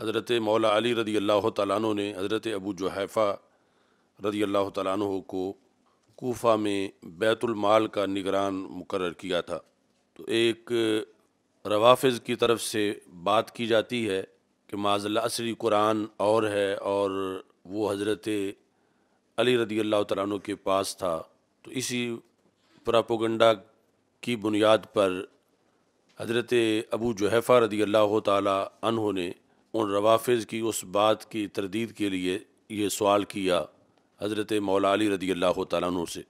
حضرت مولا علی رضی اللہ تعالیٰ عنہ نے حضرت ابو جوہیفا رضی اللہ تعالیٰ عنہ کو کوفہ میں بیت المال کا نگران مقرر کیا تھا تو ایک روافظ کی طرف سے بات کی جاتی ہے کہ اصلی قرآن اور ہے اور وہ حضرت علی رضی اللہ تعالیٰ عنہ کے پاس تھا تو اسی پراپوگنڈا کی بنیاد پر حضرت ابو جوہیفا رضی اللہ تعالیٰ عنہ نے ان روافظ کی اس بات کی تردید کے لیے یہ سوال کیا حضرت مولا علی رضی اللہ تعالیٰ عنہ سے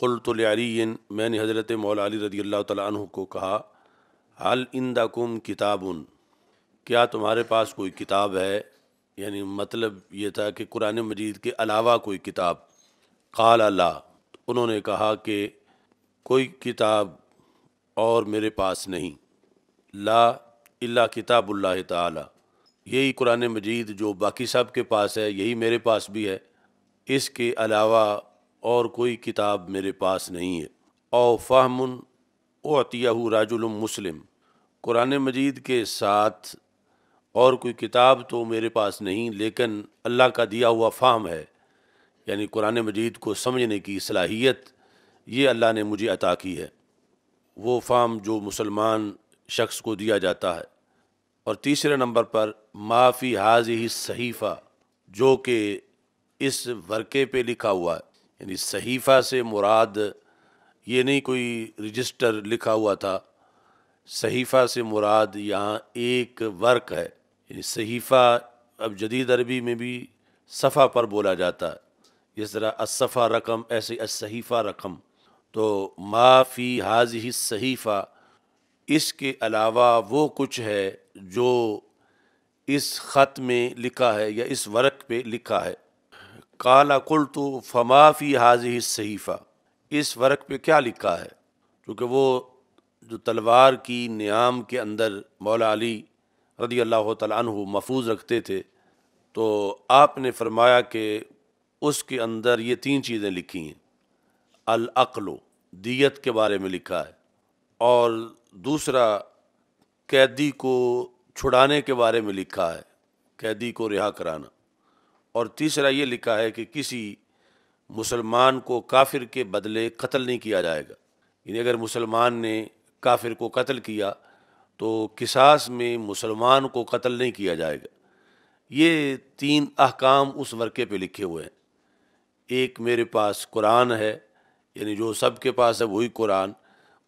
قلت العرین میں نے حضرت مولا علی رضی اللہ تعالیٰ عنہ کو کہا حل ان کم کتاب ان کیا تمہارے پاس کوئی کتاب ہے یعنی مطلب یہ تھا کہ قرآن مجید کے علاوہ کوئی کتاب قال اللہ انہوں نے کہا کہ کوئی کتاب اور میرے پاس نہیں لا اللہ کتاب اللہ تعالیٰ یہی قرآن مجید جو باقی سب کے پاس ہے یہی میرے پاس بھی ہے اس کے علاوہ اور کوئی کتاب میرے پاس نہیں ہے او فہم او عطیہ المسلم مسلم قرآن مجید کے ساتھ اور کوئی کتاب تو میرے پاس نہیں لیکن اللہ کا دیا ہوا فہم ہے یعنی قرآن مجید کو سمجھنے کی صلاحیت یہ اللہ نے مجھے عطا کی ہے وہ فام جو مسلمان شخص کو دیا جاتا ہے اور تیسرے نمبر پر ما فی حاضی صحیفہ جو کہ اس ورقے پہ لکھا ہوا ہے یعنی صحیفہ سے مراد یہ نہیں کوئی رجسٹر لکھا ہوا تھا صحیفہ سے مراد یہاں ایک ورق ہے یعنی صحیفہ اب جدید عربی میں بھی صفحہ پر بولا جاتا ہے جس طرح اصفہ رقم ایسے اسحیفہ رقم تو ما فی حاضی صحیفہ اس کے علاوہ وہ کچھ ہے جو اس خط میں لکھا ہے یا اس ورق پہ لکھا ہے کالا کل تو فمافی حاضی صحیفہ اس ورق پہ کیا لکھا ہے چونکہ وہ جو تلوار کی نعام کے اندر مولا علی رضی اللہ تعالیٰ عنہ محفوظ رکھتے تھے تو آپ نے فرمایا کہ اس کے اندر یہ تین چیزیں لکھی ہیں العقل و دیت کے بارے میں لکھا ہے اور دوسرا قیدی کو چھڑانے کے بارے میں لکھا ہے قیدی کو رہا کرانا اور تیسرا یہ لکھا ہے کہ کسی مسلمان کو کافر کے بدلے قتل نہیں کیا جائے گا یعنی اگر مسلمان نے کافر کو قتل کیا تو کساس میں مسلمان کو قتل نہیں کیا جائے گا یہ تین احکام اس ورقے پہ لکھے ہوئے ہیں ایک میرے پاس قرآن ہے یعنی جو سب کے پاس ہے وہی قرآن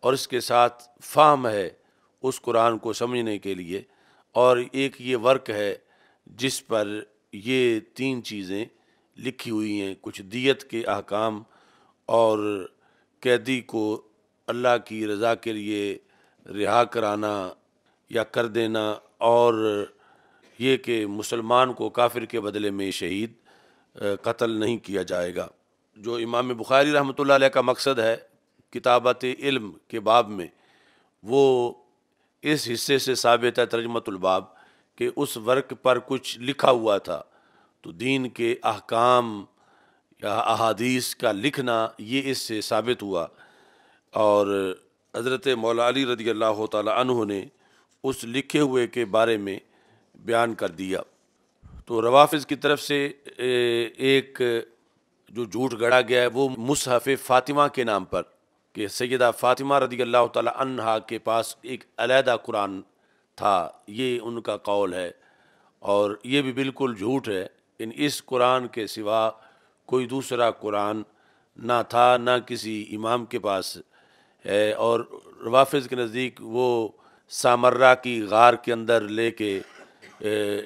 اور اس کے ساتھ فام ہے اس قرآن کو سمجھنے کے لیے اور ایک یہ ورک ہے جس پر یہ تین چیزیں لکھی ہوئی ہیں کچھ دیت کے احکام اور قیدی کو اللہ کی رضا کے لیے رہا کرانا یا کر دینا اور یہ کہ مسلمان کو کافر کے بدلے میں شہید قتل نہیں کیا جائے گا جو امام بخاری رحمۃ اللہ علیہ کا مقصد ہے کتابت علم کے باب میں وہ اس حصے سے ثابت ہے ترجمت الباب کہ اس ورک پر کچھ لکھا ہوا تھا تو دین کے احکام یا احادیث کا لکھنا یہ اس سے ثابت ہوا اور حضرت مولا علی رضی اللہ تعالیٰ عنہ نے اس لکھے ہوئے کے بارے میں بیان کر دیا تو روافظ کی طرف سے ایک جو جھوٹ گڑا گیا ہے وہ مصحف فاطمہ کے نام پر کہ سیدہ فاطمہ رضی اللہ تعالی عنہا کے پاس ایک علیحدہ قرآن تھا یہ ان کا قول ہے اور یہ بھی بالکل جھوٹ ہے ان اس قرآن کے سوا کوئی دوسرا قرآن نہ تھا نہ کسی امام کے پاس ہے اور روافظ کے نزدیک وہ سامرا کی غار کے اندر لے کے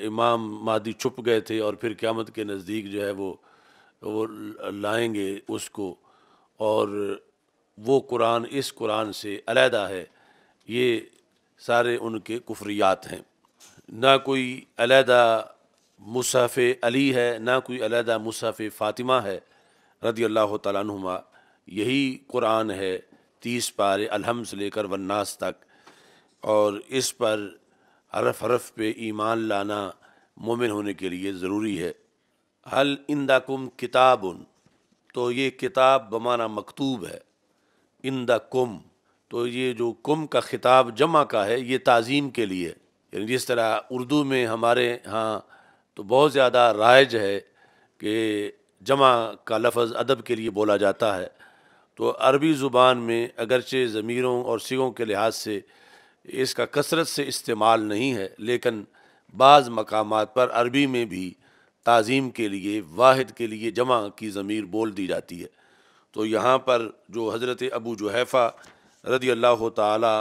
امام مادی چھپ گئے تھے اور پھر قیامت کے نزدیک جو ہے وہ وہ لائیں گے اس کو اور وہ قرآن اس قرآن سے علیحدہ ہے یہ سارے ان کے کفریات ہیں نہ کوئی علیحدہ مصحف علی ہے نہ کوئی علیحدہ مصحف فاطمہ ہے رضی اللہ تعالیٰ نما یہی قرآن ہے تیس پار الحم سے لے کر وناس تک اور اس پر حرف حرف پہ ایمان لانا مومن ہونے کے لیے ضروری ہے حل کم کتاب تو یہ کتاب بمانا مکتوب ہے ان دا کم تو یہ جو کم کا خطاب جمع کا ہے یہ تعظیم کے لیے یعنی جس طرح اردو میں ہمارے ہاں تو بہت زیادہ رائج ہے کہ جمع کا لفظ ادب کے لیے بولا جاتا ہے تو عربی زبان میں اگرچہ ضمیروں اور سگوں کے لحاظ سے اس کا کثرت سے استعمال نہیں ہے لیکن بعض مقامات پر عربی میں بھی تعظیم کے لیے واحد کے لیے جمع کی ضمیر بول دی جاتی ہے تو یہاں پر جو حضرت ابو جو حیفہ رضی اللہ تعالی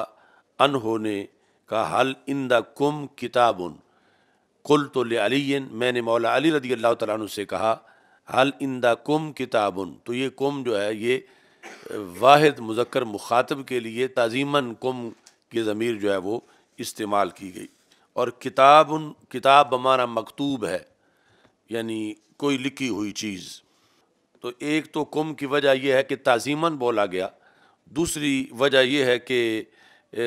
عنہ نے کہا حل اندہ کم کتاب کل تو علی میں نے مولا علی رضی اللہ تعالیٰ عنہ سے کہا حل ان کم کتاب تو یہ کم جو ہے یہ واحد مذکر مخاطب کے لیے تعظیمن کم کی ضمیر جو ہے وہ استعمال کی گئی اور کتاب کتاب ہمارا مکتوب ہے یعنی کوئی لکھی ہوئی چیز تو ایک تو کم کی وجہ یہ ہے کہ تعظیمن بولا گیا دوسری وجہ یہ ہے کہ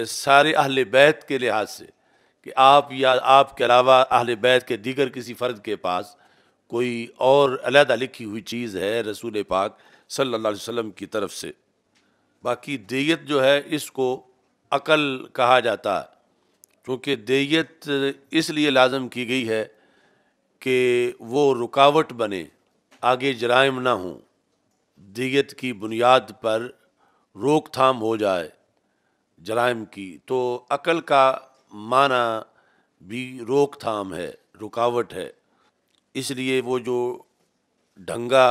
سارے اہل بیت کے لحاظ سے کہ آپ یا آپ کے علاوہ اہل بیت کے دیگر کسی فرد کے پاس کوئی اور علیحدہ لکھی ہوئی چیز ہے رسول پاک صلی اللہ علیہ وسلم کی طرف سے باقی دیت جو ہے اس کو عقل کہا جاتا ہے کیونکہ دیت اس لیے لازم کی گئی ہے کہ وہ رکاوٹ بنے آگے جرائم نہ ہوں دیت کی بنیاد پر روک تھام ہو جائے جرائم کی تو عقل کا معنی بھی روک تھام ہے رکاوٹ ہے اس لیے وہ جو ڈھنگا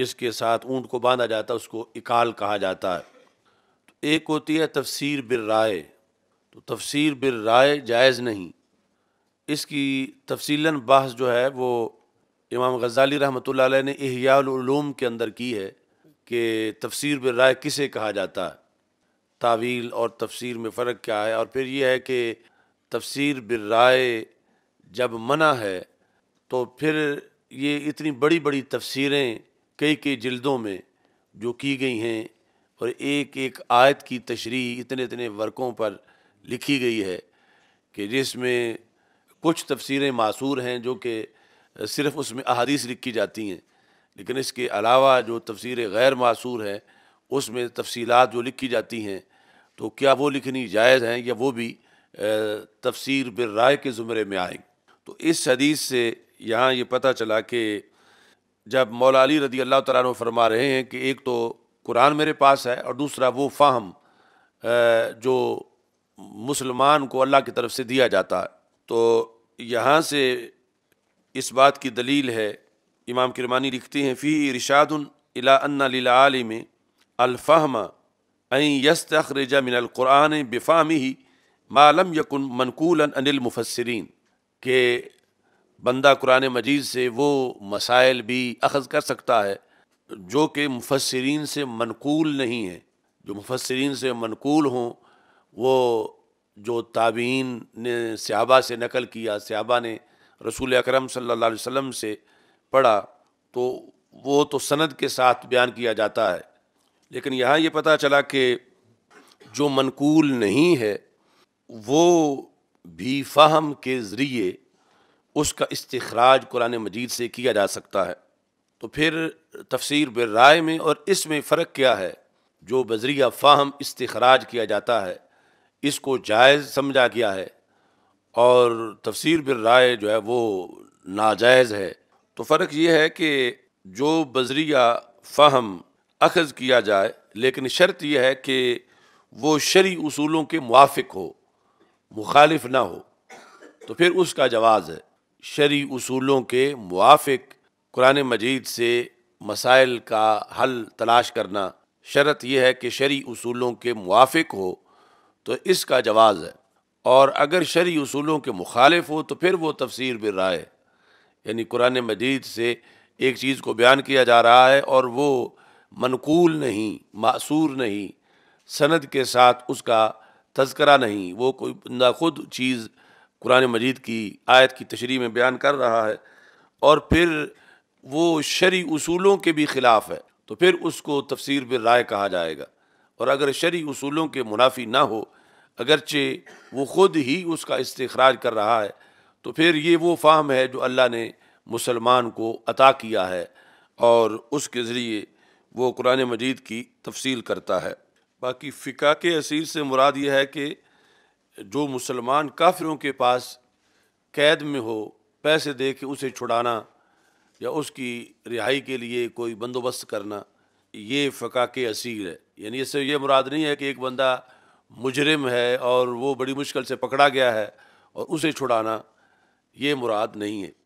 جس کے ساتھ اونٹ کو باندھا جاتا ہے اس کو اکال کہا جاتا ہے تو ایک ہوتی ہے تفسیر بر رائے تو تفسیر بر رائے جائز نہیں اس کی تفصیلاً بحث جو ہے وہ امام غزالی رحمۃ اللہ علیہ نے احیاء العلوم کے اندر کی ہے کہ تفسیر بر رائے کسے کہا جاتا ہے تعویل اور تفسیر میں فرق کیا ہے اور پھر یہ ہے کہ تفسیر بر رائے جب منع ہے تو پھر یہ اتنی بڑی بڑی تفسیریں کئی کئی جلدوں میں جو کی گئی ہیں اور ایک ایک آیت کی تشریح اتنے اتنے ورقوں پر لکھی گئی ہے کہ جس میں کچھ تفسیریں معصور ہیں جو کہ صرف اس میں احادیث لکھی جاتی ہیں لیکن اس کے علاوہ جو تفسیر غیر معصور ہے اس میں تفصیلات جو لکھی جاتی ہیں تو کیا وہ لکھنی جائز ہیں یا وہ بھی بر برائے کے زمرے میں آئیں تو اس حدیث سے یہاں یہ پتہ چلا کہ جب مولا علی رضی اللہ تعالیٰ عنہ فرما رہے ہیں کہ ایک تو قرآن میرے پاس ہے اور دوسرا وہ فہم جو مسلمان کو اللہ کی طرف سے دیا جاتا تو یہاں سے اس بات کی دلیل ہے امام کرمانی لکھتے ہیں فی ارشاد الا ان للعالم الفہم ان یستخرج من القرآن بفامه ما لم یکن منقولا عن المفسرین کہ بندہ قرآن مجید سے وہ مسائل بھی اخذ کر سکتا ہے جو کہ مفسرین سے منقول نہیں ہیں جو مفسرین سے منقول ہوں وہ جو تابعین نے صحابہ سے نقل کیا صحابہ نے رسول اکرم صلی اللہ علیہ وسلم سے پڑھا تو وہ تو سند کے ساتھ بیان کیا جاتا ہے لیکن یہاں یہ پتہ چلا کہ جو منقول نہیں ہے وہ بھی فہم کے ذریعے اس کا استخراج قرآن مجید سے کیا جا سکتا ہے تو پھر تفسیر برائے میں اور اس میں فرق کیا ہے جو بذریعہ فہم استخراج کیا جاتا ہے اس کو جائز سمجھا گیا ہے اور تفسیر بر رائے جو ہے وہ ناجائز ہے تو فرق یہ ہے کہ جو بذریعہ فہم اخذ کیا جائے لیکن شرط یہ ہے کہ وہ شرعی اصولوں کے موافق ہو مخالف نہ ہو تو پھر اس کا جواز ہے شرعی اصولوں کے موافق قرآن مجید سے مسائل کا حل تلاش کرنا شرط یہ ہے کہ شرعی اصولوں کے موافق ہو تو اس کا جواز ہے اور اگر شرعی اصولوں کے مخالف ہو تو پھر وہ تفسیر بر رائے یعنی قرآن مجید سے ایک چیز کو بیان کیا جا رہا ہے اور وہ منقول نہیں معصور نہیں سند کے ساتھ اس کا تذکرہ نہیں وہ کوئی خود چیز قرآن مجید کی آیت کی تشریح میں بیان کر رہا ہے اور پھر وہ شرعی اصولوں کے بھی خلاف ہے تو پھر اس کو تفسیر بر رائے کہا جائے گا اور اگر شرعی اصولوں کے منافی نہ ہو اگرچہ وہ خود ہی اس کا استخراج کر رہا ہے تو پھر یہ وہ فہم ہے جو اللہ نے مسلمان کو عطا کیا ہے اور اس کے ذریعے وہ قرآن مجید کی تفصیل کرتا ہے باقی فقہ کے اصیل سے مراد یہ ہے کہ جو مسلمان کافروں کے پاس قید میں ہو پیسے دے کے اسے چھڑانا یا اس کی رہائی کے لیے کوئی بندوبست کرنا یہ فقہ کے اصیل ہے یعنی اس سے یہ مراد نہیں ہے کہ ایک بندہ مجرم ہے اور وہ بڑی مشکل سے پکڑا گیا ہے اور اسے چھڑانا یہ مراد نہیں ہے